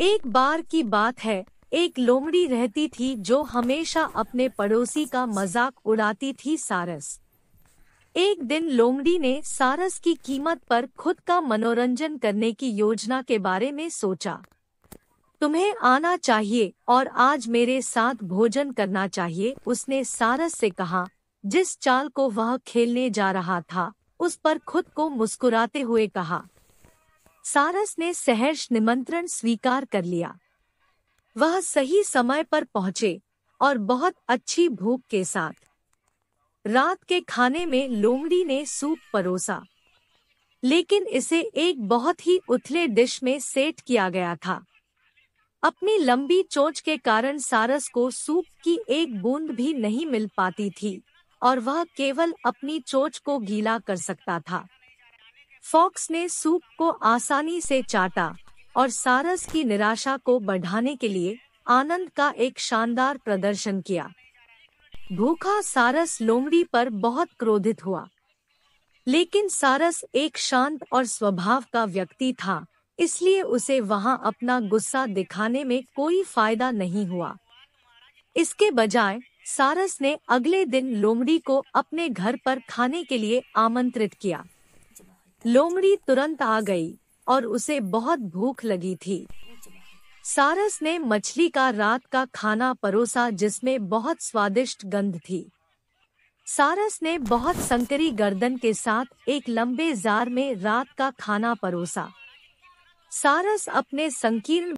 एक बार की बात है एक लोमड़ी रहती थी जो हमेशा अपने पड़ोसी का मजाक उड़ाती थी सारस एक दिन लोमड़ी ने सारस की कीमत पर खुद का मनोरंजन करने की योजना के बारे में सोचा तुम्हें आना चाहिए और आज मेरे साथ भोजन करना चाहिए उसने सारस से कहा जिस चाल को वह खेलने जा रहा था उस पर खुद को मुस्कुराते हुए कहा सारस ने सहर्ष निमंत्रण स्वीकार कर लिया वह सही समय पर पहुंचे और बहुत अच्छी भूख के साथ रात के खाने में लोमड़ी ने सूप परोसा लेकिन इसे एक बहुत ही उथले डिश में सेट किया गया था अपनी लंबी चोंच के कारण सारस को सूप की एक बूंद भी नहीं मिल पाती थी और वह केवल अपनी चोंच को गीला कर सकता था फॉक्स ने सूप को आसानी से चाटा और सारस की निराशा को बढ़ाने के लिए आनंद का एक शानदार प्रदर्शन किया भूखा सारस लोमड़ी पर बहुत क्रोधित हुआ लेकिन सारस एक शांत और स्वभाव का व्यक्ति था इसलिए उसे वहां अपना गुस्सा दिखाने में कोई फायदा नहीं हुआ इसके बजाय सारस ने अगले दिन लोमड़ी को अपने घर पर खाने के लिए आमंत्रित किया लोमड़ी तुरंत आ गई और उसे बहुत भूख लगी थी सारस ने मछली का रात का खाना परोसा जिसमें बहुत स्वादिष्ट गंध थी सारस ने बहुत संकरी गर्दन के साथ एक लंबे जार में रात का खाना परोसा सारस अपने संकीर्ण